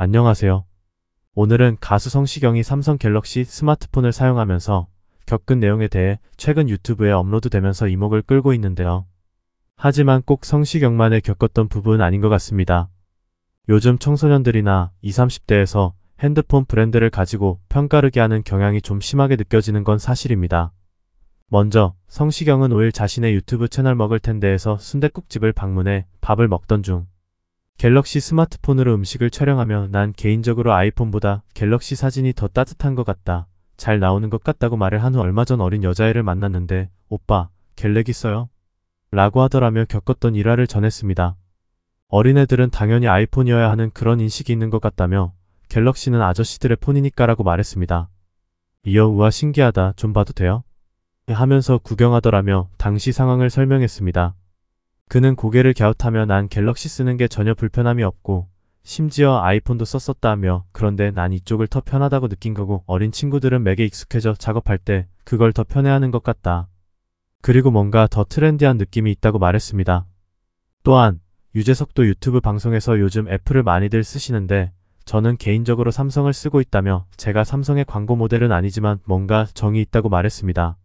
안녕하세요. 오늘은 가수 성시경이 삼성 갤럭시 스마트폰을 사용하면서 겪은 내용에 대해 최근 유튜브에 업로드되면서 이목을 끌고 있는데요. 하지만 꼭 성시경만을 겪었던 부분은 아닌 것 같습니다. 요즘 청소년들이나 20, 30대에서 핸드폰 브랜드를 가지고 편가르기 하는 경향이 좀 심하게 느껴지는 건 사실입니다. 먼저 성시경은 5일 자신의 유튜브 채널 먹을 텐데에서 순댓국집을 방문해 밥을 먹던 중 갤럭시 스마트폰으로 음식을 촬영하며 난 개인적으로 아이폰보다 갤럭시 사진이 더 따뜻한 것 같다. 잘 나오는 것 같다고 말을 한 후 얼마 전 어린 여자애를 만났는데 오빠 갤렉이 써요? 라고 하더라며 겪었던 일화를 전했습니다. 어린애들은 당연히 아이폰이어야 하는 그런 인식이 있는 것 같다며 갤럭시는 아저씨들의 폰이니까 라고 말했습니다. 이어 우와 신기하다 좀 봐도 돼요? 하면서 구경하더라며 당시 상황을 설명했습니다. 그는 고개를 갸웃하며 난 갤럭시 쓰는 게 전혀 불편함이 없고 심지어 아이폰도 썼었다며 그런데 난 이쪽을 더 편하다고 느낀 거고 어린 친구들은 맥에 익숙해져 작업할 때 그걸 더 편해하는 것 같다. 그리고 뭔가 더 트렌디한 느낌이 있다고 말했습니다. 또한 유재석도 유튜브 방송에서 요즘 애플을 많이들 쓰시는데 저는 개인적으로 삼성을 쓰고 있다며 제가 삼성의 광고 모델은 아니지만 뭔가 정이 있다고 말했습니다.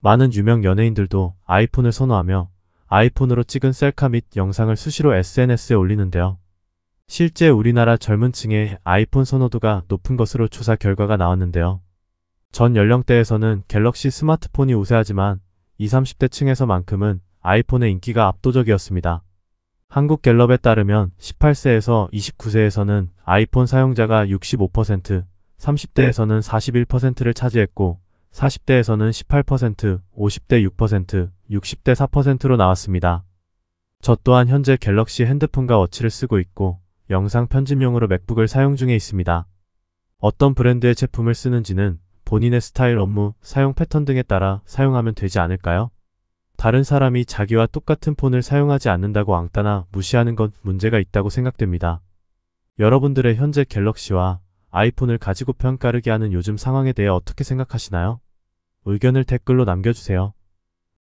많은 유명 연예인들도 아이폰을 선호하며 아이폰으로 찍은 셀카 및 영상을 수시로 SNS에 올리는데요. 실제 우리나라 젊은 층의 아이폰 선호도가 높은 것으로 조사 결과가 나왔는데요. 전 연령대에서는 갤럭시 스마트폰이 우세하지만 20, 30대 층에서만큼은 아이폰의 인기가 압도적이었습니다. 한국갤럽에 따르면 18세에서 29세에서는 아이폰 사용자가 65%, 30대에서는 41%를 차지했고 40대에서는 18%, 50대 6%, 60대 4%로 나왔습니다. 저 또한 현재 갤럭시 핸드폰과 워치를 쓰고 있고 영상 편집용으로 맥북을 사용 중에 있습니다. 어떤 브랜드의 제품을 쓰는지는 본인의 스타일 업무, 사용 패턴 등에 따라 사용하면 되지 않을까요? 다른 사람이 자기와 똑같은 폰을 사용하지 않는다고 앙따나 무시하는 건 문제가 있다고 생각됩니다. 여러분들의 현재 갤럭시와 아이폰을 가지고 편가르기 하는 요즘 상황에 대해 어떻게 생각하시나요? 의견을 댓글로 남겨주세요.